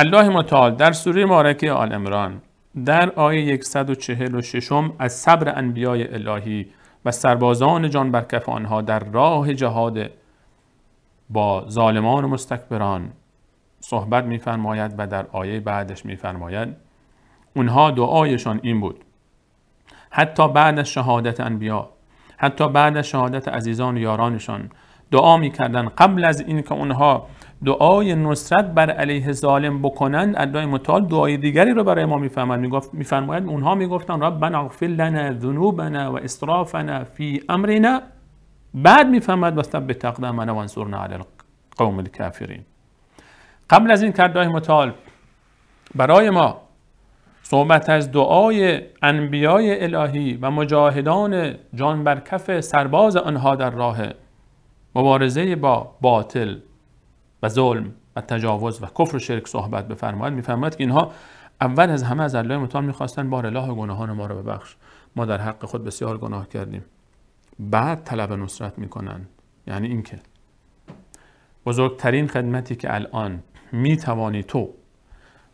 الله متعال در سوره مبارکه آل عمران در آیه 146 از صبر انبیای الهی و سربازان جان برکف آنها در راه جهاد با ظالمان و مستکبران صحبت میفرماید و در آیه بعدش میفرماید اونها دعایشان این بود حتی بعد از شهادت انبیا حتی بعد از شهادت عزیزان و یارانشان دعا میکردن قبل از اینکه اونها دعای نصرت بر علیه ظالم بکنند ادای متعال دعای دیگری رو برای ما میفهمند میگفت میفرماید اونها میگفتن ربنا اغفر لنا ذنوبنا و اسرافنا فی امرنا بعد میفهمد وثبت منو وانصرنا علی القوم الکافرین قبل از این دعای متعال برای ما صحبت از دعای انبیای الهی و مجاهدان جان بر کف سرباز آنها در راه مبارزه با باطل و ظلم و تجاوز و کفر و شرک صحبت بفرماید میفرماید که اینها اول از همه از الله متعال میخواستن بار الله گناهان ما رو ببخش ما در حق خود بسیار گناه کردیم بعد طلب نصرت میکنن یعنی اینکه بزرگترین خدمتی که الان میتوانی تو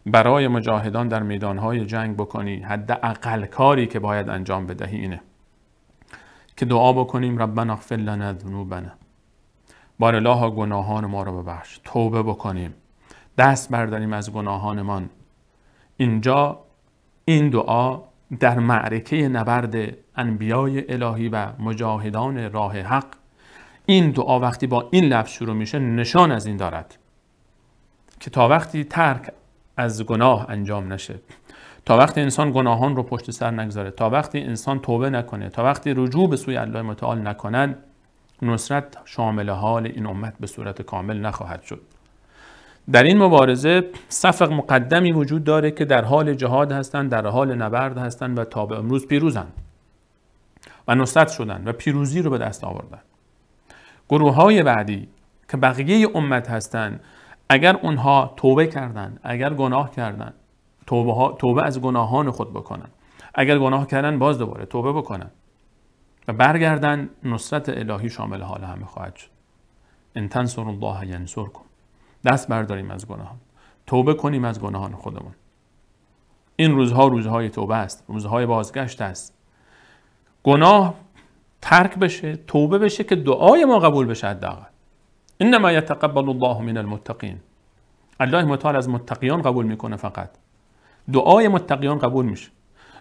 برای مجاهدان در میدانهای جنگ بکنی حداقل کاری که باید انجام بدهی اینه که دعا بکنیم ربنا اغفر لنا ذنوبنا الله گناهان ما رو ببخش توبه بکنیم دست برداریم از گناهانمان اینجا این دعا در معرکه نبرد انبیای الهی و مجاهدان راه حق این دعا وقتی با این لفظ شروع میشه نشان از این دارد که تا وقتی ترک از گناه انجام نشه تا وقتی انسان گناهان رو پشت سر نگذاره تا وقتی انسان توبه نکنه تا وقتی رجوع به سوی الله متعال نکند نصرت شامل حال این امت به صورت کامل نخواهد شد در این مبارزه صفق مقدمی وجود داره که در حال جهاد هستند در حال نبرد هستند و تا به امروز پیروزند و نصرت شدند و پیروزی رو به دست آوردن گروه های بعدی که بقیه امت هستند اگر اونها توبه کردند اگر گناه کردند توبه, توبه از گناهان خود بکنن اگر گناه کردن باز دوباره توبه بکنن و برگردن نصرت الهی شامل حال همه خواهد شد ان تنصر الله ینصرکم دست برداریم از گناهان توبه کنیم از گناهان خودمون این روزها روزهای توبه است روزهای بازگشت است گناه ترک بشه توبه بشه که دعای ما قبول بشه حداقل انما یتقبل الله من المتقین الله متعال از متقیان قبول میکنه فقط دعای متقیان قبول میشه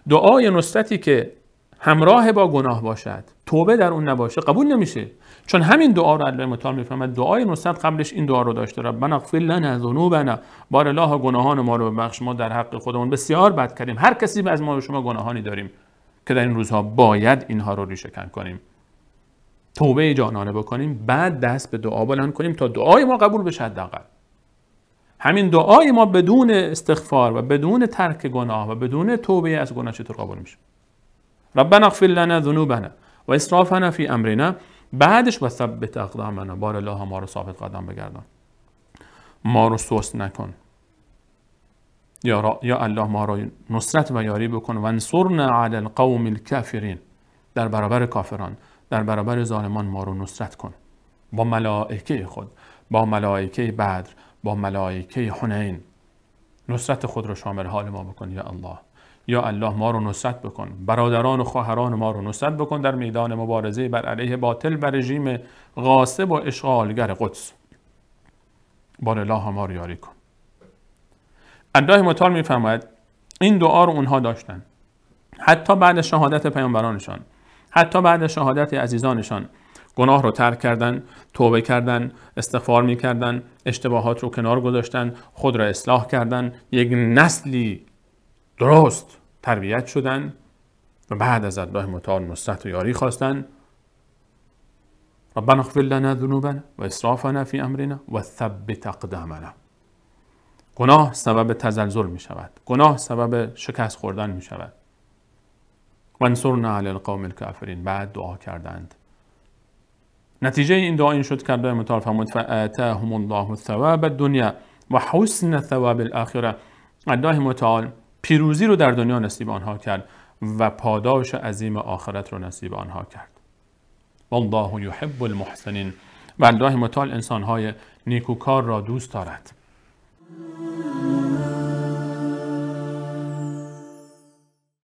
دعای نصرتی که همراه با گناه باشد توبه در اون نباشه قبول نمیشه چون همین دعا رو الله متعال میفهمد دعای نصرت قبلش این دعا رو داشته بنا اغفر لنا ذنوبنا بار الله گناهان ما رو ببخش ما در حق خودمون بسیار بد کردیم هر کسی از ما و شما گناهانی داریم که در این روزها باید اینها رو ریشه کنیم توبه جانانه بکنیم بعد دست به دعا بلند کنیم تا دعای ما قبول بشه حداقل همین دعای ما بدون استغفار و بدون ترک گناه و بدون توبه از گناه چطور قبول میشه ربنا اغفر لنا ذنوبنا و اسرافنا فی امرنا بعدش و ثبت اقدامنا بار الله ما رو ثابت قدم بگردان ما رو سست نکن یا, یا الله ما رو نصرت و یاری بکن و انصرنا علی القوم الکافرین در برابر کافران در برابر ظالمان ما رو نصرت کن با ملائکه خود با ملائکه بدر با ملائکه حنین نصرت خود رو شامل حال ما بکن یا الله یا الله ما رو نصرت بکن برادران و خواهران ما رو نصرت بکن در میدان مبارزه بر علیه باطل و رژیم غاصب و اشغالگر قدس بار الله ما رو یاری کن الله می میفرماید این دعا رو اونها داشتن حتی بعد شهادت پیامبرانشان حتی بعد شهادت عزیزانشان گناه رو ترک کردن، توبه کردن، استغفار میکردن، اشتباهات رو کنار گذاشتن، خود را اصلاح کردن، یک نسلی درست تربیت شدن و بعد از الله متعال نصرت و یاری خواستن ربنا اغفر لنا ذنوبنا و اسرافنا فی امرنا و ثبت اقدامنا گناه سبب تزلزل می شود گناه سبب شکست خوردن می شود وانصرنا علی القوم الکافرین بعد دعا کردند نتیجه این دعا این شد که الله متعال فرمود فآتاهم الله ثواب الدنیا و حسن ثواب الاخره الله متعال پیروزی رو در دنیا نصیب آنها کرد و پاداش عظیم آخرت رو نصیب آنها کرد والله یحب المحسنین و الله متعال انسانهای نیکوکار را دوست دارد